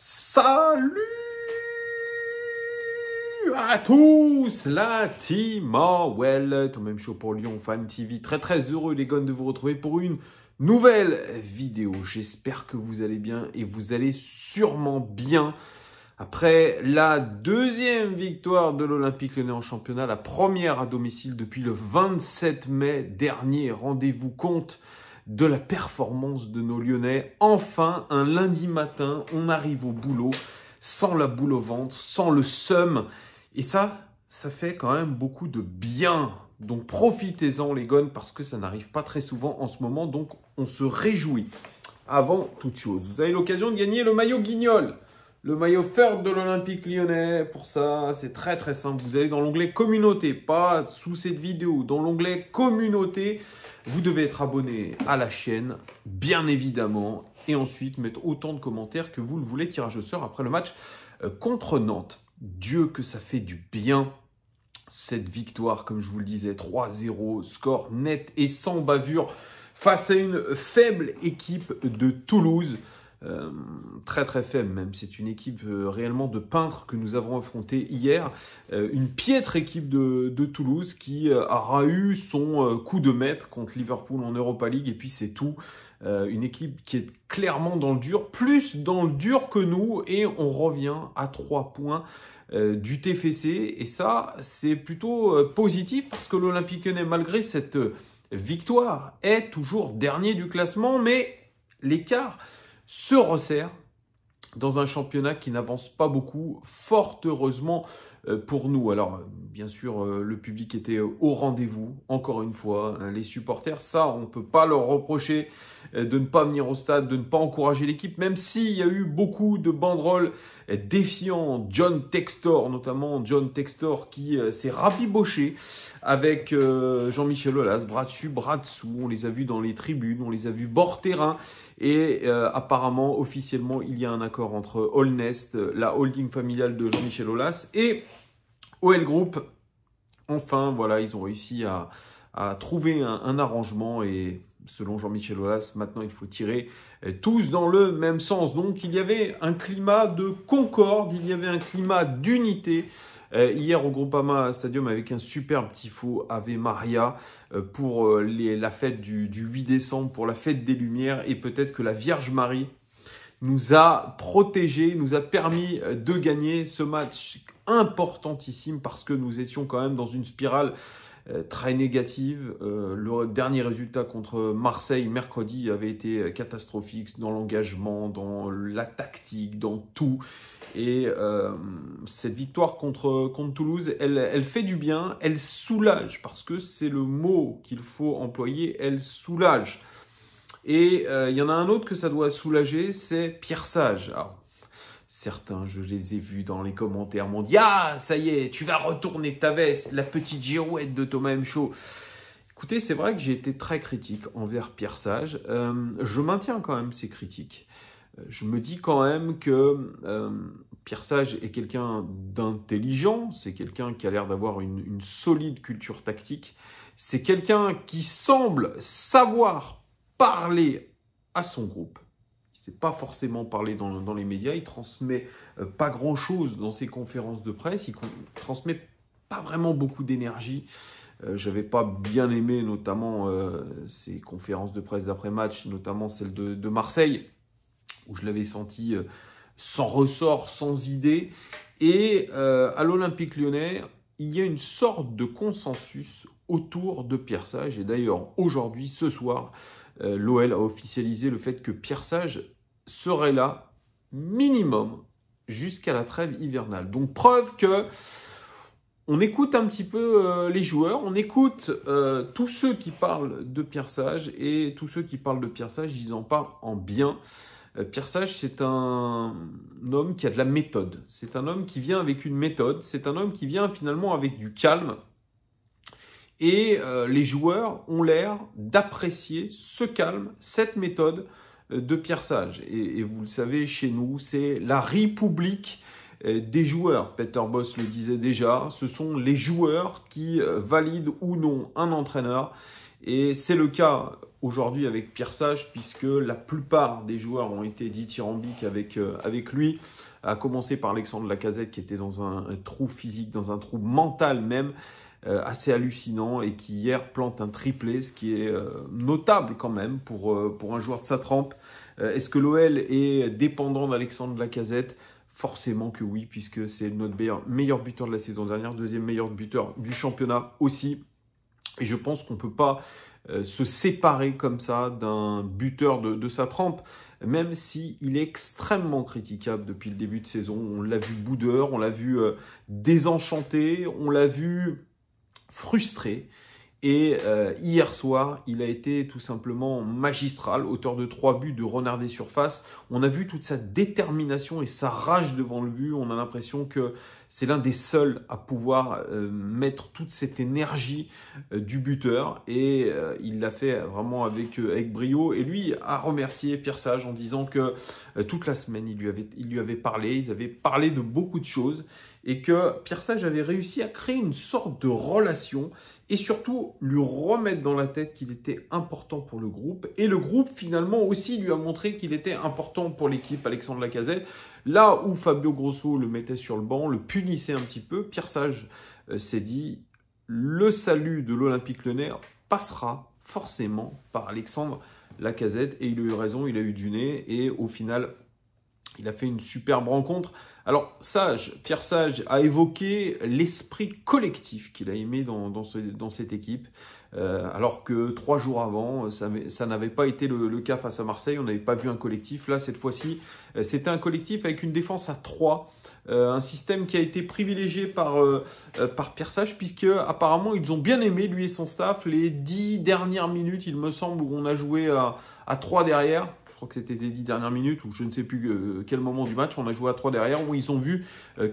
Salut à tous, la team Orwell, tout même chaud pour Lyon Fan TV. Très très heureux les gones de vous retrouver pour une nouvelle vidéo. J'espère que vous allez bien et vous allez sûrement bien. Après la deuxième victoire de l'Olympique Lyonnais en championnat, la première à domicile depuis le 27 mai dernier, rendez-vous compte de la performance de nos Lyonnais. Enfin, un lundi matin, on arrive au boulot sans la boule au ventre, sans le seum. Et ça, ça fait quand même beaucoup de bien. Donc profitez-en les gones parce que ça n'arrive pas très souvent en ce moment. Donc on se réjouit. Avant toute chose, vous avez l'occasion de gagner le maillot guignol le maillot ferme de l'Olympique lyonnais. Pour ça, c'est très très simple. Vous allez dans l'onglet communauté, pas sous cette vidéo, dans l'onglet communauté. Vous devez être abonné à la chaîne, bien évidemment, et ensuite mettre autant de commentaires que vous le voulez, tirage au sort après le match euh, contre Nantes. Dieu que ça fait du bien cette victoire, comme je vous le disais, 3-0, score net et sans bavure face à une faible équipe de Toulouse. Euh, très très faible même. C'est une équipe euh, réellement de peintres que nous avons affronté hier. Euh, une piètre équipe de, Toulouse qui aura eu son coup de maître contre Liverpool en Europa League et puis c'est tout. une équipe qui est clairement dans le dur, plus dans le dur que nous et on revient à 3 points. du TFC et ça c'est plutôt positif parce que l'Olympique Lyonnais malgré cette victoire est toujours dernier du classement mais l'écart se resserre dans un championnat qui n'avance pas beaucoup. Fort heureusement, euh, pour nous. Alors, bien sûr, euh, le public était euh, au rendez-vous, encore une fois. Hein, les supporters, ça, on ne peut pas leur reprocher de ne pas venir au stade, de ne pas encourager l'équipe, même s'il y a eu beaucoup de banderoles défiant John Textor, notamment John Textor qui s'est rabiboché avec Jean-Michel Aulas, bras dessus, bras dessous. On les a vus dans les tribunes, on les a vus bord terrain. Et apparemment, officiellement, il y a un accord entre nest la holding familiale de Jean-Michel Aulas, et OL Group, enfin, voilà, ils ont réussi à, trouver un, arrangement et selon Jean-Michel Wallace, maintenant il faut tirer euh, tous dans le même sens. Donc il y avait un climat de concorde, il y avait un climat d'unité. Euh, hier au Groupama Stadium avec un superbe tifo Ave Maria euh, pour la fête du, du 8 décembre, pour la fête des Lumières et peut-être que la Vierge Marie nous a protégés, nous a permis de gagner ce match importantissime parce que nous étions quand même dans une spirale euh, très négative. Euh, le dernier résultat contre Marseille mercredi avait été euh, catastrophique dans l'engagement, dans la tactique, dans tout. Et cette victoire contre, contre Toulouse, elle, fait du bien, elle soulage, parce que c'est le mot qu'il faut employer, elle soulage. Et il y en a un autre que ça doit soulager, c'est Pierre Sage. Certains, je les ai vus dans les commentaires, m'ont dit Ah, ça y est, tu vas retourner ta veste, la petite girouette de Thomas M. Écoutez, c'est vrai que j'ai été très critique envers Pierre Sage. Euh, je maintiens quand même ces critiques. Euh, je me dis quand même que euh, Pierre Sage est quelqu'un d'intelligent, c'est quelqu'un qui a l'air d'avoir une solide culture tactique, c'est quelqu'un qui semble savoir parler à son groupe pas forcément parlé dans, les médias, il transmet euh, pas grand-chose dans ses conférences de presse, il, transmet pas vraiment beaucoup d'énergie. Je euh, J'avais pas bien aimé notamment euh, ses conférences de presse d'après-match, notamment celle de, Marseille, où je l'avais senti sans ressort, sans idée. Et à l'Olympique lyonnais, il y a une sorte de consensus autour de Pierre Sage. Et d'ailleurs, aujourd'hui, ce soir, l'OL a officialisé le fait que Pierre Sage serait là minimum jusqu'à la trêve hivernale. Donc preuve que on écoute un petit peu euh, les joueurs, on écoute euh, tous ceux qui parlent de Pierre Sage, et tous ceux qui parlent de Pierre Sage, ils en parlent en bien. Euh, Pierre Sage, c'est un homme qui a de la méthode, c'est un homme qui vient avec une méthode, c'est un homme qui vient finalement avec du calme, et les joueurs ont l'air d'apprécier ce calme, cette méthode, de Pierre Et, et vous le savez, chez nous, c'est la république euh, des joueurs. Peter Boss le disait déjà, ce sont les joueurs qui euh, valident ou non un entraîneur. Et c'est le cas aujourd'hui avec Pierre Sage, puisque la plupart des joueurs ont été dithyrambiques avec, euh, avec lui, à commencer par Alexandre Lacazette qui était dans un trou physique, dans un trou mental même. Euh, assez hallucinant et qui hier plante un triplé, ce qui est euh, notable quand même pour, euh, pour un joueur de sa trempe. Est-ce que l'OL est dépendant d'Alexandre Lacazette Forcément que oui, puisque c'est notre meilleur, meilleur buteur de la saison dernière, deuxième meilleur buteur du championnat aussi. Et je pense qu'on ne peut pas se séparer comme ça d'un buteur de, de, sa trempe, même si il est extrêmement critiquable depuis le début de saison. On l'a vu boudeur, on l'a vu désenchanté, on l'a vu frustré et euh, hier soir, il a été tout simplement magistral, auteur de trois buts de renard des surfaces. On a vu toute sa détermination et sa rage devant le but. On a l'impression que c'est l'un des seuls à pouvoir euh, mettre toute cette énergie euh, du buteur. Et il l'a fait vraiment avec, avec brio. Et lui a remercié Pierre Sage en disant que toute la semaine, il lui, avait, il lui avait parlé. Ils avaient parlé de beaucoup de choses. Et que Pierre Sage avait réussi à créer une sorte de relation et surtout lui remettre dans la tête qu'il était important pour le groupe. Et le groupe, finalement, aussi lui a montré qu'il était important pour l'équipe, Alexandre Lacazette. Là où Fabio Grosso le mettait sur le banc, le punissait un petit peu, Pierre Sage euh, s'est dit le salut de l'Olympique Lyonnais passera forcément par Alexandre Lacazette. Et il a eu raison, il a eu du nez, et au final, il a fait une superbe rencontre. Alors, Sage, Pierre Sage a évoqué l'esprit collectif qu'il a aimé dans, cette équipe, euh, alors que trois jours avant, ça, n'avait pas été le, cas face à Marseille, on n'avait pas vu un collectif. Là, cette fois-ci, euh, c'était un collectif avec une défense à trois, euh, un système qui a été privilégié par, Pierre Sage, puisque apparemment, ils ont bien aimé, lui et son staff, les dix dernières minutes, il me semble, où on a joué à, à trois derrière. Je crois que c'était les dix dernières minutes ou je ne sais plus euh, quel moment du match, on a joué à trois derrière, où ils ont vu euh,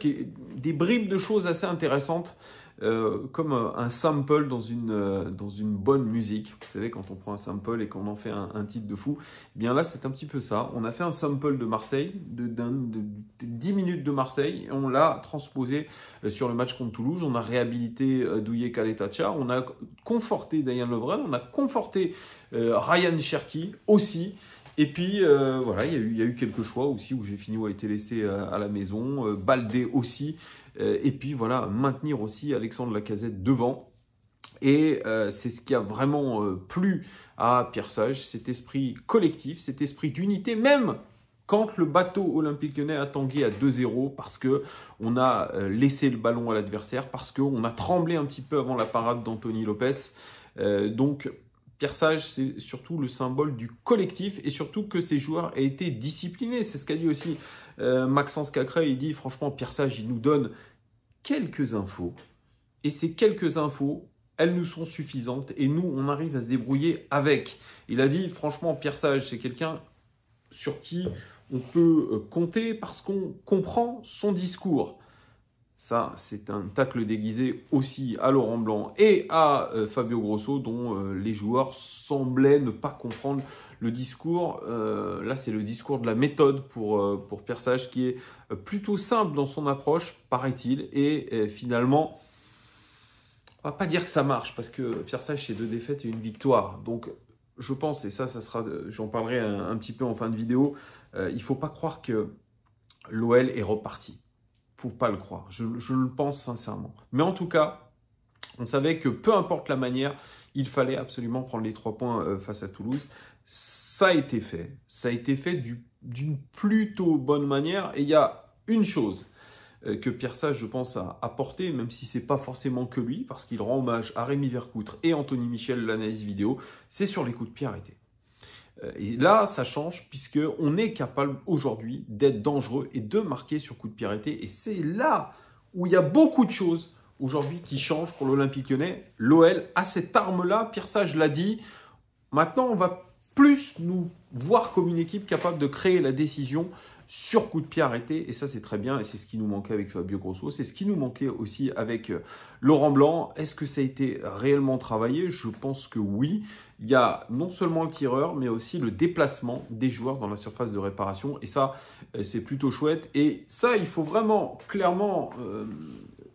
des bribes de choses assez intéressantes. Euh, comme un sample dans une, dans une bonne musique. Vous savez, quand on prend un sample et qu'on en fait un, titre de fou, eh bien là, c'est un petit peu ça. On a fait un sample de Marseille, de, de, 10 minutes de Marseille, et on l'a transposé sur le match contre Toulouse. On a réhabilité Douye Kaletacha, on a conforté Dayan Lebrun, on a conforté Ryan Cherki aussi. Et puis, euh, voilà, il y, a eu quelques choix aussi où j'ai fini où a été laissé euh, à, la maison, euh, Baldé aussi. et puis, voilà, maintenir aussi Alexandre Lacazette devant. Et c'est ce qui a vraiment plu à Pierre Sage, cet esprit collectif, cet esprit d'unité, même quand le bateau olympique lyonnais a tangué à 2-0 parce que on a laissé le ballon à l'adversaire, parce qu'on a tremblé un petit peu avant la parade d'Anthony Lopez. donc Sage, c'est surtout le symbole du collectif et surtout que ces joueurs aient été disciplinés. C'est ce qu'a dit aussi euh, Maxence Cacré. Il dit franchement, Sage, il nous donne quelques infos. Et ces quelques infos, elles nous sont suffisantes et nous, on arrive à se débrouiller avec. Il a dit franchement, Sage, c'est quelqu'un sur qui on peut euh, compter parce qu'on comprend son discours. Ça, c'est un tacle déguisé aussi à Laurent Blanc et à euh, Fabio Grosso, dont euh, les joueurs semblaient ne pas comprendre le discours. Euh, là, c'est le discours de la méthode pour, pour Pierre qui est plutôt simple dans son approche, paraît-il. Et, finalement, on va pas dire que ça marche, parce que Pierre Sage, c'est deux défaites et une victoire. Donc, je pense, et ça, ça sera, j'en parlerai un, petit peu en fin de vidéo, il ne faut pas croire que l'OL est reparti faut pas le croire. Je, le pense sincèrement. Mais en tout cas, on savait que peu importe la manière, il fallait absolument prendre les trois points euh, face à Toulouse. Ça a été fait. Ça a été fait d'une plutôt bonne manière. Et il y a une chose euh, que Pierre Sage, je pense, a apporté, même si c'est pas forcément que lui, parce qu'il rend hommage à Rémi Vercoutre et Anthony Michel, l'analyse vidéo, c'est sur les coups de pied arrêtés. Euh, et là, ça change puisque on est capable aujourd'hui d'être dangereux et de marquer sur coup de pied arrêté. Et c'est là où il y a beaucoup de choses aujourd'hui qui changent pour l'Olympique lyonnais. L'OL a cette arme-là. Pierre Sage l'a dit. Maintenant, on va plus nous voir comme une équipe capable de créer la décision sur coup de pied arrêté. Et ça, c'est très bien. Et c'est ce qui nous manquait avec Fabio Grosso. C'est ce qui nous manquait aussi avec euh, Laurent Blanc. Est-ce que ça a été réellement travaillé Je pense que oui il y a non seulement le tireur, mais aussi le déplacement des joueurs dans la surface de réparation. Et ça, euh, c'est plutôt chouette. Et ça, il faut vraiment clairement euh,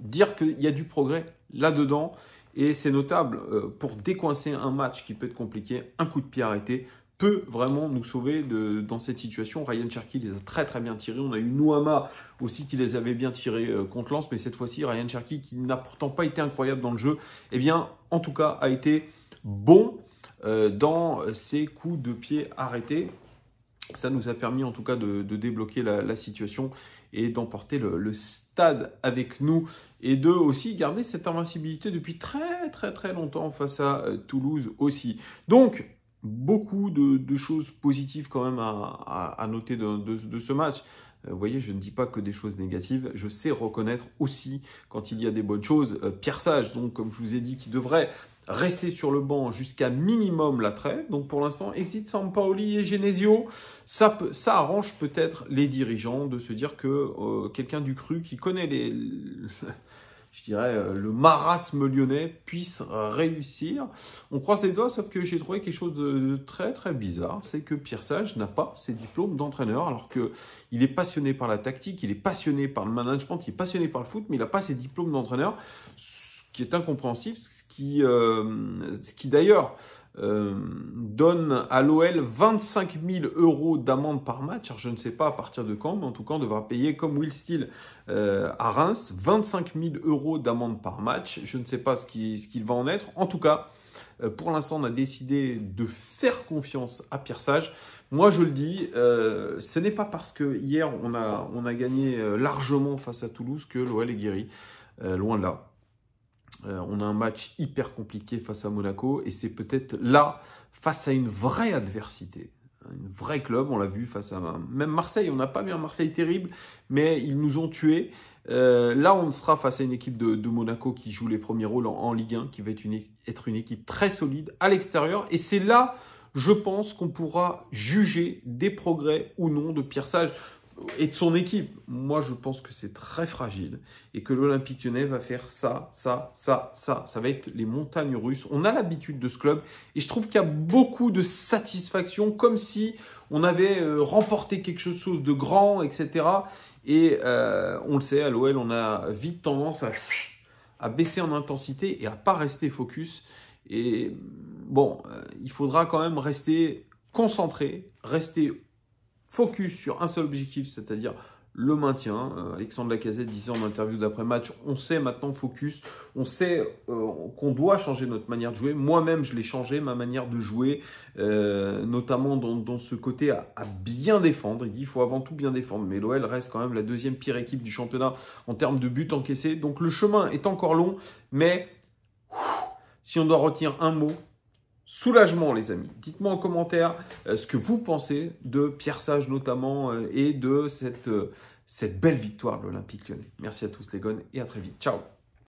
dire qu'il y a du progrès là-dedans. Et c'est notable euh, pour décoincer un match qui peut être compliqué, un coup de pied arrêté peut vraiment nous sauver dans cette situation. Ryan Cherky les a très très bien tirés. On a eu Noama aussi qui les avait bien tirés contre lance. mais cette fois-ci Ryan Cherky qui n'a pourtant pas été incroyable dans le jeu, eh bien en tout cas a été bon. Euh, dans ces coups de pied arrêtés. Ça nous a permis en tout cas de, débloquer la, situation et d'emporter le, stade avec nous et de aussi garder cette invincibilité depuis très très très longtemps face à euh, Toulouse aussi. Donc beaucoup de, choses positives quand même à, noter de, de, ce match. Euh, vous voyez, je ne dis pas que des choses négatives. Je sais reconnaître aussi quand il y a des bonnes choses. Pierre Sage, donc, comme je vous ai dit, qui devrait rester sur le banc jusqu'à minimum l'attrait. Donc pour l'instant, exit Sampaoli et Genesio. Ça, ça arrange peut-être les dirigeants de se dire que euh, quelqu'un du cru qui connaît les, je dirais, euh, le marasme lyonnais puisse réussir. On croise les doigts, sauf que j'ai trouvé quelque chose de, très très bizarre, c'est que Pierre Sage n'a pas ses diplômes d'entraîneur, alors que il est passionné par la tactique, il est passionné par le management, il est passionné par le foot, mais il n'a pas ses diplômes d'entraîneur qui est incompréhensible, ce qui, euh, qui d'ailleurs euh, donne à l'OL 25 000 euros d'amende par match. Alors, je ne sais pas à partir de quand, mais en tout cas, on devra payer, comme Will Steele euh, à Reims, 25 000 euros d'amende par match. Je ne sais pas ce qu'il ce va en être. En tout cas, pour l'instant, on a décidé de faire confiance à Pierre Sage. Moi, je le dis, ce n'est pas parce que hier on a, on a gagné largement face à Toulouse que l'OL est guéri. loin de là. Euh, on a un match hyper compliqué face à Monaco et c'est peut-être là, face à une vraie adversité, hein, un vrai club, on l'a vu face à même Marseille, on n'a pas mis un Marseille terrible, mais ils nous ont tués. Euh, là, on sera face à une équipe de, Monaco qui joue les premiers rôles en, Ligue 1, qui va être une, être une équipe très solide à l'extérieur. Et c'est là, je pense, qu'on pourra juger des progrès ou non de Pierre et de son équipe. Moi, je pense que c'est très fragile et que l'Olympique lyonnais va faire ça, ça, ça, ça. Ça va être les montagnes russes. On a l'habitude de ce club et je trouve qu'il y a beaucoup de satisfaction, comme si on avait euh, remporté quelque chose de grand, etc. Et euh, on le sait, à l'OL, on a vite tendance à, à baisser en intensité et à pas rester focus. Et bon, euh, il faudra quand même rester concentré, rester focus sur un seul objectif, c'est-à-dire le maintien. Euh, Alexandre Lacazette disait en interview d'après-match, on sait maintenant focus, on sait euh, qu'on doit changer notre manière de jouer. Moi-même, je l'ai changé, ma manière de jouer, euh, notamment dans, ce côté à, bien défendre. Il dit, il faut avant tout bien défendre. Mais l'OL reste quand même la deuxième pire équipe du championnat en termes de buts encaissés. Donc le chemin est encore long, mais si on doit retirer un mot, Soulagement, les amis. Dites-moi en commentaire euh, ce que vous pensez de Pierre Sage notamment euh, et de cette, euh, cette belle victoire de l'Olympique lyonnais. Merci à tous les gones et à très vite. Ciao